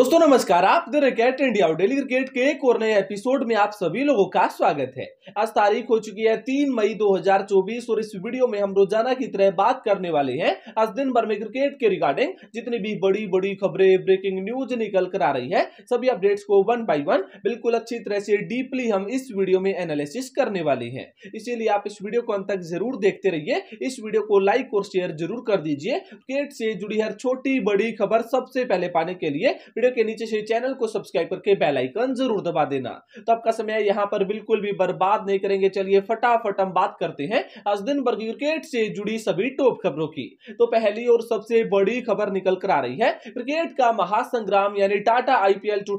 दोस्तों नमस्कार आप दे रहे कैट इंडिया और डेली क्रिकेट के एक और नए एपिसोड में आप सभी लोगों का स्वागत है आज तारीख हो चुकी है तीन मई 2024 और इस वीडियो में हम रोजाना की तरह बात करने वाले हैं आज दिन भर में क्रिकेट के रिगार्डिंग जितनी भी बड़ी बड़ी खबरें ब्रेकिंग न्यूज निकल कर आ रही है सभी अपडेट्स को वन बाई वन बिल्कुल अच्छी तरह से डीपली हम इस वीडियो में एनालिसिस करने वाले हैं इसीलिए आप इस वीडियो को अंत तक जरूर देखते रहिए इस वीडियो को लाइक और शेयर जरूर कर दीजिए क्रिकेट से जुड़ी हर छोटी बड़ी खबर सबसे पहले पाने के लिए वीडियो के नीचे श्री चैनल को सब्सक्राइब करके बेल आइकन जरूर दबा देना तो आपका समय यहाँ पर बिल्कुल भी बर्बाद नहीं करेंगे चलिए फटाफट हम बात करते हैं आज दिन भर क्रिकेट से जुड़ी सभी टॉप खबरों की तो पहली और सबसे बड़ी खबर निकल कर आ रही है क्रिकेट का महासंग्राम यानी टाटा आईपीएल टू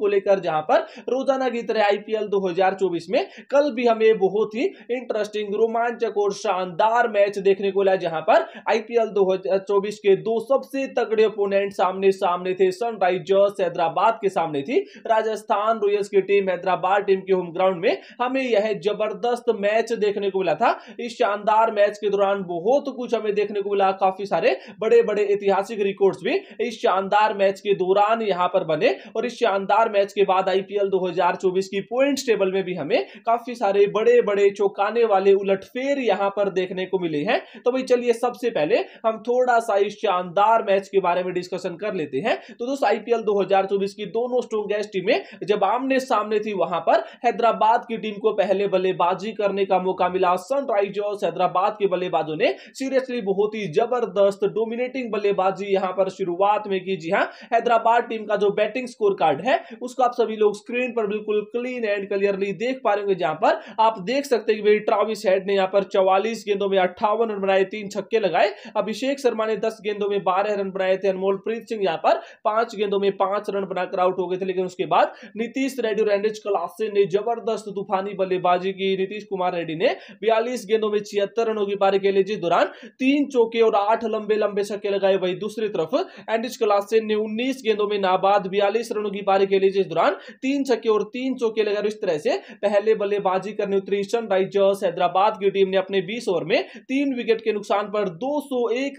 को लेकर जहां पर रोजाना की तरह आईपीएल दो में कल भी हमें बहुत ही इंटरेस्टिंग रोमांचक और शानदार मैच देखने को मिला जहां पर आईपीएल दो के दो सबसे तगड़े ओपोनेंट सामने सामने थे स्टेशन राइजर्स हैदराबाद के सामने थी राजस्थान रॉयल्स की टीम हैदराबाद टीम के होम ग्राउंड में हमें यह जबरदस्त मैच देखने को मिला था इस शानदार मैच के दौरान बहुत कुछ हमें देखने को मिला काफी सारे बड़े बड़े ऐतिहासिक रिकॉर्ड्स भी इस शानदार मैच के दौरान यहाँ पर बने और इस शानदार मैच के बाद आईपीएल 2024 की पॉइंट्स टेबल में भी हमें काफी सारे बड़े बड़े चौंकाने वाले उलटफेर यहाँ पर देखने को मिले हैं तो भाई चलिए सबसे पहले हम थोड़ा सा इस शानदार मैच के बारे में डिस्कशन कर लेते हैं तो दोस्तों आईपीएल 2024 की दोनों स्ट्रोंगेस्ट टीमें जब आमने सामने थी वहां पर हैदराबाद की टीम को पहले बल्लेबाजी करने का मौका मिला सनराइजर्स हैदराबाद के बल्लेबाजों ने सीरियसली बहुत ही जबरदस्त डोमिनेटिंग बल्लेबाजी यहां पर शुरुआत में की जी हाँ हैदराबाद टीम का जो बैटिंग स्कोर कार्ड है उसको आप सभी लोग स्क्रीन पर बिल्कुल क्लीन एंड क्लियरली देख पा रहे होंगे जहां पर आप देख सकते हैं कि भाई ट्राविस हेड ने यहाँ पर चौवालीस गेंदों में अट्ठावन रन बनाए तीन छक्के लगाए अभिषेक शर्मा ने दस गेंदों में बारह रन बनाए थे अनमोल प्रीत सिंह यहाँ पर पांच गेंदों में पांच रन बनाकर आउट हो गए थे लेकिन उसके बाद नीतीश रेड्डी और एनएच कलासे ने जबरदस्त तूफानी बल्लेबाजी की नीतीश कुमार रेड्डी ने बयालीस गेंदों में छिहत्तर रनों की पारी खेली जिस दौरान तीन चौके और आठ लंबे लंबे छक्के लगाए वही दूसरी तरफ एनएच कलासे ने उन्नीस गेंदों में नाबाद बयालीस रनों की पारी खेली जिस दौरान तीन छक्के और तीन चौके लगाए इस तरह से पहले बल्लेबाजी करने उतरी सनराइजर्स हैदराबाद की टीम ने अपने बीस ओवर में तीन विकेट के नुकसान पर दो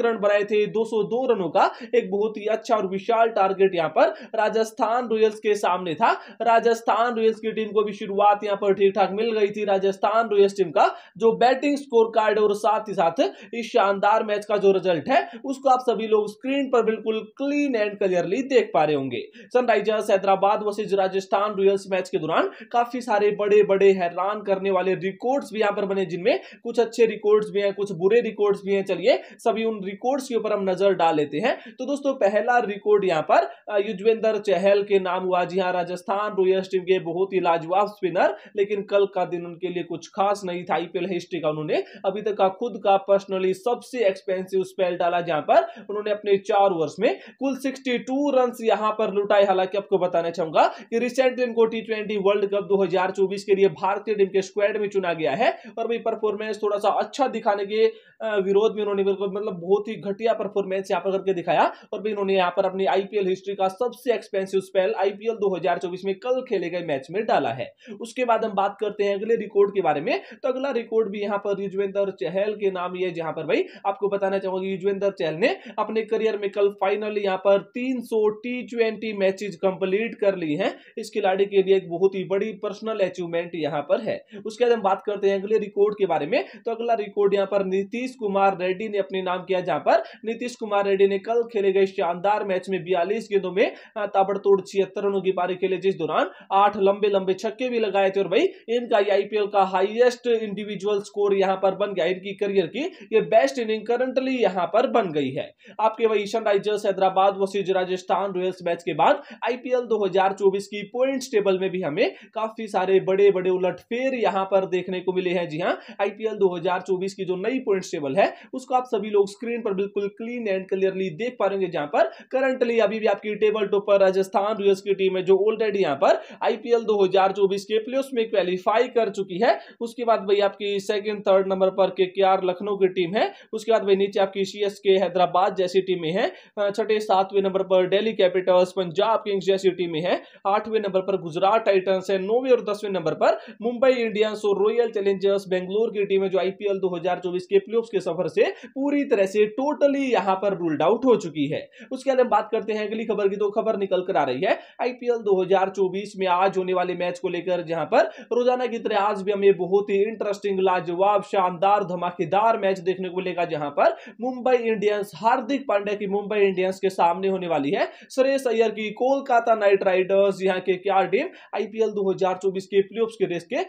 रन बनाए थे दो रनों का एक बहुत ही अच्छा और विशाल टारगेट यहाँ पर राजस्थान रॉयल्स के सामने था राजस्थान रॉयल्स की टीम को भी शुरुआत यहाँ पर ठीक ठाक मिल गई थी राजस्थान रॉयल्स टीम का जो बैटिंग स्कोर कार्ड और साथ ही साथ इस शानदार मैच का जो रिजल्ट है उसको आप सभी लोग स्क्रीन पर बिल्कुल क्लीन एंड क्लियरली देख पा रहे होंगे Sunrisers Hyderabad versus Rajasthan Royals match के दौरान काफी सारे बड़े बड़े हैरान करने वाले रिकॉर्ड्स भी यहाँ पर बने जिनमें कुछ अच्छे रिकॉर्ड्स भी हैं कुछ बुरे रिकॉर्ड्स भी हैं चलिए सभी उन रिकॉर्ड्स के ऊपर हम नजर डाल लेते हैं तो दोस्तों पहला रिकॉर्ड यहाँ पर युजवेंद्र चहल के नाम हुआ जी हाँ राजस्थान रॉयल्स टीम के बहुत ही लाजवाब स्पिनर लेकिन कल का दिन उनके लिए कुछ खास नहीं था आईपीएल हिस्ट्री का उन्होंने अभी तक का खुद का पर्सनली सबसे एक्सपेंसिव स्पेल डाला जहां पर उन्होंने अपने चार ओवर्स में कुल सिक्सटी टू रन यहां पर लुटाए हालांकि आपको बताना चाहूंगा कि रिसेंटली उनको टी ट्वेंटी वर्ल्ड कप 2024 के लिए भारतीय टीम के स्क्वाड में चुना गया है और भी परफॉर्मेंस थोड़ा सा अच्छा दिखाने के विरोध में उन्होंने मतलब बहुत ही घटिया परफॉर्मेंस यहाँ पर करके दिखाया और भी उन्होंने यहाँ पर अपनी आई आईपीएल हिस्ट्री का सबसे एक्सपेंसिव स्पेल आईपीएल 2024 में कल खेले गए मैच में डाला है उसके बाद हम बात करते हैं अगले रिकॉर्ड के बारे में तो अगला रिकॉर्ड भी यहाँ पर युजवेंद्र चहल के नाम ये जहां पर भाई आपको बताना चाहूंगा युजवेंद्र चहल ने अपने करियर में कल फाइनल यहाँ पर तीन सौ टी ट्वेंटी कंप्लीट कर ली है इस खिलाड़ी के लिए एक बहुत ही बड़ी पर्सनल अचीवमेंट यहाँ पर है उसके बाद हम बात करते हैं अगले रिकॉर्ड के बारे में तो अगला रिकॉर्ड यहाँ पर नीतीश कुमार रेड्डी ने अपने नाम किया जहां पर नीतीश कुमार रेड्डी ने कल खेले गए शानदार मैच में बी बयालीस गेंदों में ताबड़तोड़ छिहत्तर रनों की पारी खेले जिस दौरान आठ लंबे लंबे छक्के भी लगाए थे और भाई इनका ये आईपीएल का हाईएस्ट इंडिविजुअल स्कोर यहाँ पर बन गया इनकी करियर की ये बेस्ट इनिंग करंटली यहाँ पर बन गई है आपके वही Sunrisers Hyderabad versus Rajasthan Royals match के बाद आईपीएल दो की पॉइंट टेबल में भी हमें काफी सारे बड़े बड़े उलटफेर यहाँ पर देखने को मिले हैं जी हाँ आईपीएल 2024 की जो नई पॉइंट टेबल है उसको आप सभी लोग स्क्रीन पर बिल्कुल क्लीन एंड क्लियरली देख पा रहे हैं जहां पर करंटली अभी भी आपकी टेबल टॉप पर राजस्थान रॉयल्स की टीम है जो ऑलरेडी यहाँ पर आईपीएल 2024 के प्लेऑफ में क्वालिफाई कर चुकी है उसके बाद भाई आपकी सेकंड थर्ड नंबर पर के लखनऊ की टीम है उसके बाद भाई नीचे आपकी सी हैदराबाद जैसी टीमें हैं छठे सातवें नंबर पर डेली कैपिटल्स पंजाब किंग्स जैसी टीमें हैं आठवें नंबर पर गुजरात टाइटन्स है नौवें और दसवें नंबर पर मुंबई इंडियंस और रॉयल चैलेंजर्स बेंगलोर की टीम है जो आईपीएल 2024 के प्लेऑफ के सफर से पूरी तरह से टोटली यहां पर रूल्ड आउट हो चुकी है उसके बाद बात करते हैं हैं अगली खबर की तो खबर निकल कर आ रही है आईपीएल 2024 में आज होने वाले मैच को लेकर जहां पर रोजाना की तरह आज भी हमें बहुत ही इंटरेस्टिंग लाजवाब शानदार धमाकेदार मैच देखने को मिलेगा जहां पर मुंबई इंडियंस हार्दिक पांड्या की मुंबई इंडियंस के सामने होने वाली है सुरेश अय्यर की कोलकाता नाइट राइडर्स यहाँ के क्या टीम आईपीएल दो के प्ले के रेस के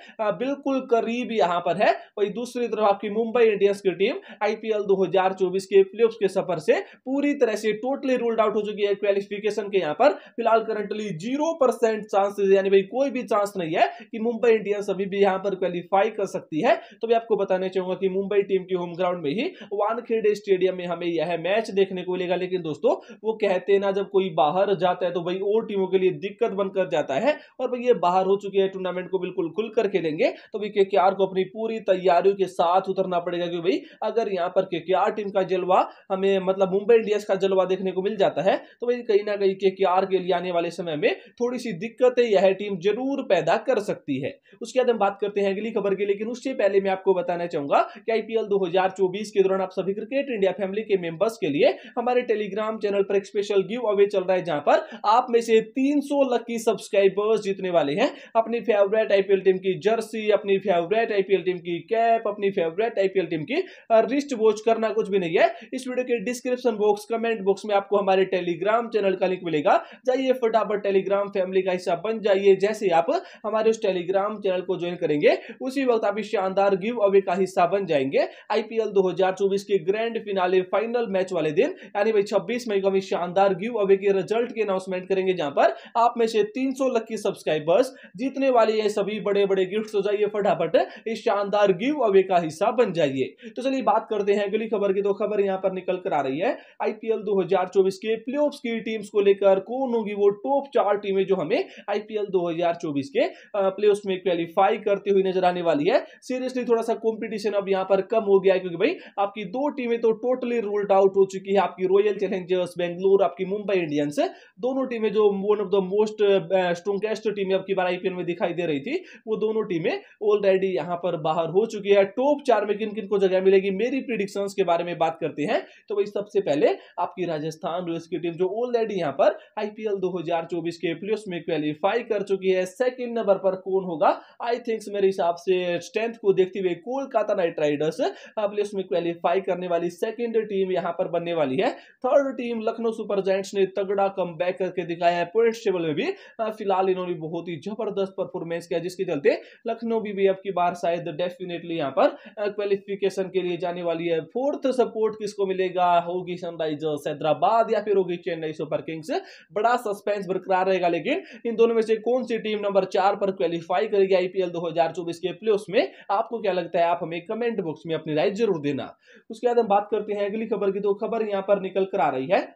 बिल्कुल करीब यहाँ पर है वही दूसरी तरफ आपकी मुंबई इंडियंस की टीम आईपीएल दो के प्ले के सफर से पूरी तरह से टोटली रूल्ड आउट हो चुकी है क्वालिफिकेशन के यहाँ पर फिलहाल करंटली जीरो परसेंट चांसेस यानी भाई कोई भी चांस नहीं है कि मुंबई इंडियंस अभी भी यहाँ पर क्वालिफाई कर सकती है तो मैं आपको बताना चाहूंगा कि मुंबई टीम की होम ग्राउंड में ही वानखेड़े स्टेडियम में हमें यह मैच देखने को मिलेगा लेकिन दोस्तों वो कहते हैं ना जब कोई बाहर जाता है तो भाई और टीमों के लिए दिक्कत बनकर जाता है और भाई ये बाहर हो चुके हैं टूर्नामेंट को बिल्कुल खुल कर खेलेंगे तो भाई के को अपनी पूरी तैयारियों के साथ उतरना पड़ेगा कि भाई अगर यहाँ पर के टीम का जलवा हमें मतलब मुंबई इंडियंस का जलवा देखने को मिल जाता है तो भाई कहीं ना कहीं के आर के लिए आने वाले समय में थोड़ी सी दिक्कतें यह टीम जरूर पैदा कर सकती है उसके बाद हम बात करते हैं अगली खबर की लेकिन उससे पहले मैं आपको बताना चाहूंगा कि आईपीएल 2024 के दौरान आप सभी क्रिकेट इंडिया फैमिली के मेंबर्स के लिए हमारे टेलीग्राम चैनल पर एक स्पेशल गिव अवे चल रहा है जहां पर आप में से 300 लकी सब्सक्राइबर्स जीतने वाले हैं अपनी फेवरेट आईपीएल टीम की जर्सी अपनी फेवरेट आईपीएल टीम की कैप अपनी फेवरेट आईपीएल टीम की रिस्ट वॉच करना कुछ भी नहीं है इस वीडियो के डिस्क्रिप्शन बॉक्स कमेंट बॉक्स में आपको हमारे टेलीग्राम टेलीग्राम चैनल का लिंक मिलेगा जाइए फटाफट टेलीग्राम फैमिली का हिस्सा बन जाइए जैसे आप हमारे उस टेलीग्राम चैनल को ज्वाइन करेंगे उसी वक्त आप इस शानदार गिव अवे का हिस्सा बन जाएंगे आईपीएल 2024 के ग्रैंड फिनाले फाइनल मैच वाले दिन यानी भाई छब्बीस मई को हम शानदार गिव अवे के रिजल्ट के अनाउंसमेंट करेंगे जहां पर आप में से 300 लक्की सब्सक्राइबर्स जीतने वाले ये सभी बड़े बड़े गिफ्ट हो जाइए फटाफट इस शानदार गिव अवे का हिस्सा बन जाइए तो चलिए बात करते हैं अगली खबर की तो खबर यहाँ पर निकल कर आ रही है आईपीएल दो के प्ले ऑफ टॉप्स की टीम्स को लेकर कौन होगी वो टॉप चार टीमें जो हमें आईपीएल 2024 के प्ले में क्वालिफाई करती हुई नजर आने वाली है सीरियसली थोड़ा सा कंपटीशन अब यहाँ पर कम हो गया है क्योंकि भाई आपकी दो टीमें तो टोटली रूल्ड आउट हो चुकी है आपकी रॉयल चैलेंजर्स बेंगलोर आपकी मुंबई इंडियंस दोनों टीमें जो one of the most strongest टीमें आपकी बार आईपीएल में दिखाई दे रही थी वो दोनों टीमें ऑलरेडी यहां पर बाहर हो चुकी है टॉप चार में किन किन को जगह मिलेगी मेरी प्रिडिक्शंस के बारे में बात करते हैं तो भाई सबसे पहले आपकी राजस्थान रॉयल्स की टीम जो ऑलरेडी यहाँ पर आईपीएल 2024 के प्लेस में क्वालिफाई कर चुकी है सेकंड नंबर पर कौन होगा आई थिंक मेरे हिसाब से स्ट्रेंथ को देखते हुए कोलकाता नाइट राइडर्स प्लेस में क्वालिफाई करने वाली सेकेंड टीम यहाँ पर बनने वाली है third team Lucknow Super Giants ने तगड़ा कम करके दिखाया है पॉइंट्स टेबल में भी फिलहाल इन्होंने बहुत ही जबरदस्त परफॉर्मेंस किया जिसके चलते लखनऊ भी, भी अब की बार शायद डेफिनेटली यहाँ पर क्वालिफिकेशन के लिए जाने वाली है फोर्थ सपोर्ट किसको मिलेगा होगी सनराइजर्स हैदराबाद या फिर होगी चेन्नई चेन्नई सुपर किंग्स बड़ा सस्पेंस बरकरार रहेगा लेकिन इन दोनों में से कौन सी टीम नंबर चार पर क्वालिफाई करेगी आईपीएल 2024 के प्लेऑफ्स में आपको क्या लगता है आप हमें कमेंट बॉक्स में अपनी राय जरूर देना उसके बाद हम बात करते हैं अगली खबर की तो खबर यहाँ पर निकल कर आ रही है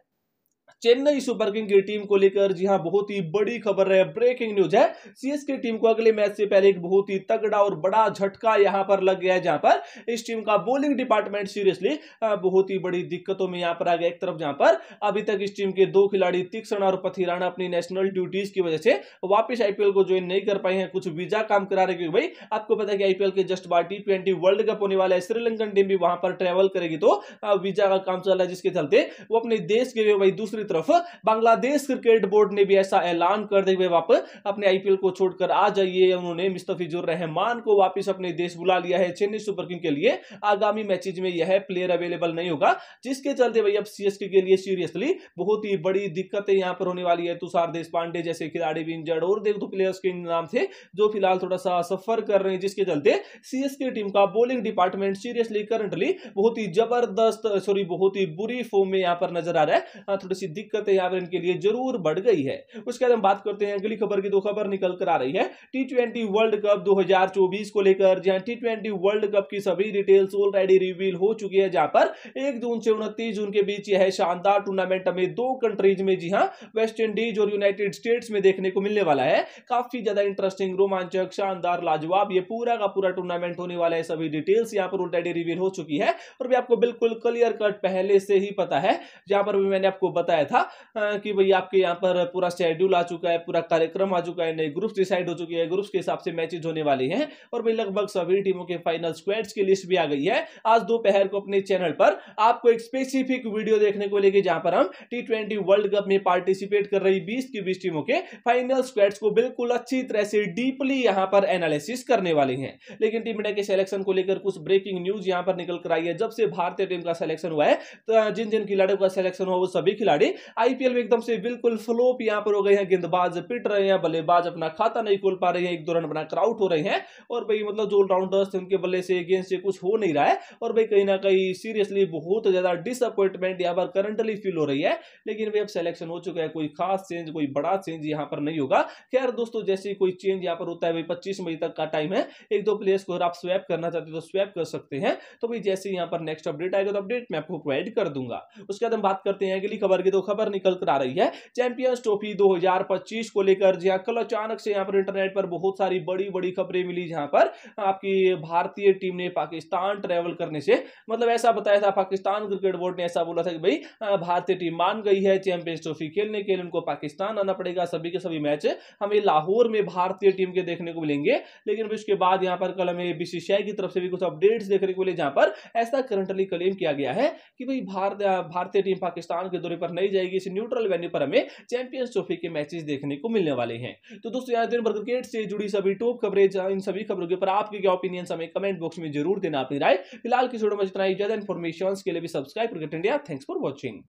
चेन्नई सुपर किंग की टीम को लेकर जी हाँ बहुत ही बड़ी खबर है ब्रेकिंग न्यूज है सीएसके टीम को अगले मैच से पहले एक बहुत ही तगड़ा और बड़ा झटका यहां पर लग गया है जहां पर इस टीम का बोलिंग डिपार्टमेंट सीरियसली बहुत ही बड़ी दिक्कतों में यहां पर आ गया एक तरफ जहां पर अभी तक इस टीम के दो खिलाड़ी तीक्षण और पथी राणा अपनी नेशनल ड्यूटीज की वजह से वापिस आईपीएल को ज्वाइन नहीं कर पाए हैं कुछ वीजा काम करा रहे क्योंकि भाई आपको पता है कि आईपीएल के जस्ट बार टी ट्वेंटी वर्ल्ड कप होने वाला है श्रीलंकन टीम भी वहां पर ट्रेवल करेगी तो वीजा का काम चल रहा है जिसके चलते वो अपने देश के भाई दूसरे दूसरी तरफ बांग्लादेश क्रिकेट बोर्ड ने भी ऐसा ऐलान कर दिया वे वापस अपने आईपीएल को छोड़कर आ जाइए उन्होंने मुस्तफिजुर रहमान को वापस अपने देश बुला लिया है चेन्नई सुपर किंग के लिए आगामी मैचेज में यह प्लेयर अवेलेबल नहीं होगा जिसके चलते भाई अब सीएसके के लिए सीरियसली बहुत ही बड़ी दिक्कतें यहां पर होने वाली है तुषार देश पांडे जैसे खिलाड़ी भी इंजर्ड और देख दो प्लेयर्स के नाम थे जो फिलहाल थोड़ा सा सफर कर रहे हैं जिसके चलते सीएसके टीम का बॉलिंग डिपार्टमेंट सीरियसली करंटली बहुत ही जबरदस्त सॉरी बहुत ही बुरी फॉर्म में यहां पर नजर आ रहा है थोड़ी सी दिक्कतें है यहाँ पर इनके लिए जरूर बढ़ गई है उसके बाद हम बात करते हैं अगली खबर की दो खबर निकल कर आ रही है टी ट्वेंटी वर्ल्ड कप 2024 को लेकर जहां टी ट्वेंटी वर्ल्ड कप की सभी डिटेल्स ऑलरेडी रिवील हो चुकी है जहां पर एक जून से उनतीस जून के बीच यह शानदार टूर्नामेंट हमें दो कंट्रीज में जी हाँ वेस्ट इंडीज और यूनाइटेड स्टेट्स में देखने को मिलने वाला है काफी ज्यादा इंटरेस्टिंग रोमांचक शानदार लाजवाब ये पूरा का पूरा टूर्नामेंट होने वाला है सभी डिटेल्स यहाँ पर ऑलरेडी रिवील हो चुकी है और भी आपको बिल्कुल क्लियर कट पहले से ही पता है जहां पर भी मैंने आपको बताया बताया था कि भाई आपके यहाँ पर पूरा शेड्यूल आ चुका है पूरा कार्यक्रम आ चुका है नए ग्रुप्स डिसाइड हो चुके हैं ग्रुप्स के हिसाब से मैचेज होने वाले हैं और भाई लगभग सभी टीमों के फाइनल स्क्वेड्स की लिस्ट भी आ गई है आज दोपहर को अपने चैनल पर आपको एक स्पेसिफिक वीडियो देखने को लेगी जहां पर हम टी वर्ल्ड कप में पार्टिसिपेट कर रही बीस की बीस टीमों के फाइनल स्क्वेड्स को बिल्कुल अच्छी तरह से डीपली यहाँ पर एनालिसिस करने वाले हैं लेकिन टीम इंडिया के सिलेक्शन को लेकर कुछ ब्रेकिंग न्यूज यहाँ पर निकल कर आई है जब से भारतीय टीम का सिलेक्शन हुआ है तो जिन जिन खिलाड़ियों का सिलेक्शन हुआ वो सभी खिलाड़ी अरे आईपीएल में एकदम से बिल्कुल फ्लोप यहाँ पर हो गए हैं गेंदबाज पिट रहे हैं बल्लेबाज अपना खाता नहीं खोल पा रहे हैं एक दो रन बनाकर आउट हो रहे हैं और भाई मतलब जो ऑलराउंडर्स थे उनके बल्ले से गेंद से कुछ हो नहीं रहा है और भाई कहीं ना कहीं सीरियसली बहुत ज्यादा डिसअपॉइंटमेंट यहाँ पर करंटली फील हो रही है लेकिन भाई अब सिलेक्शन हो चुका है कोई खास चेंज कोई बड़ा चेंज यहाँ पर नहीं होगा खैर दोस्तों जैसे कोई चेंज यहाँ पर होता है भाई पच्चीस मई तक का टाइम है एक दो प्लेयर्स को अगर आप स्वैप करना चाहते हो तो स्वैप कर सकते हैं तो भाई जैसे यहाँ पर नेक्स्ट अपडेट आएगा तो अपडेट मैं आपको प्रोवाइड कर दूंगा उसके बाद हम बात करते हैं अगली खबर की तो खबर निकल कर आ रही है चैंपियंस ट्रॉफी 2025 को लेकर जी हाँ, कल अचानक से यहाँ पर इंटरनेट पर बहुत सारी बड़ी बड़ी खबरें मिली जहां पर आपकी भारतीय टीम ने पाकिस्तान ट्रेवल करने से मतलब ऐसा बताया था पाकिस्तान क्रिकेट बोर्ड ने ऐसा बोला था कि भाई भारतीय टीम मान गई है चैंपियंस ट्रॉफी खेलने के लिए उनको पाकिस्तान आना पड़ेगा सभी के सभी मैच हमें लाहौर में भारतीय टीम के देखने को मिलेंगे लेकिन उसके बाद यहाँ पर कल हमें बीसीसीआई की तरफ से भी कुछ अपडेट्स देखने को मिले जहां पर ऐसा करंटली क्लेम किया गया है कि भाई भारतीय टीम पाकिस्तान के दौरे पर नहीं मनाई जाएगी इस न्यूट्रल वेन्यू पर हमें चैंपियंस ट्रॉफी के मैचेस देखने को मिलने वाले हैं तो दोस्तों यार दिन भर क्रिकेट से जुड़ी सभी टॉप कवरेज इन सभी खबरों के ऊपर आपके क्या ओपिनियंस हमें कमेंट बॉक्स में जरूर देना अपनी राय फिलहाल की वीडियो में जितना ज्यादा इन्फॉर्मेशन के लिए भी subscribe cricket India thanks for watching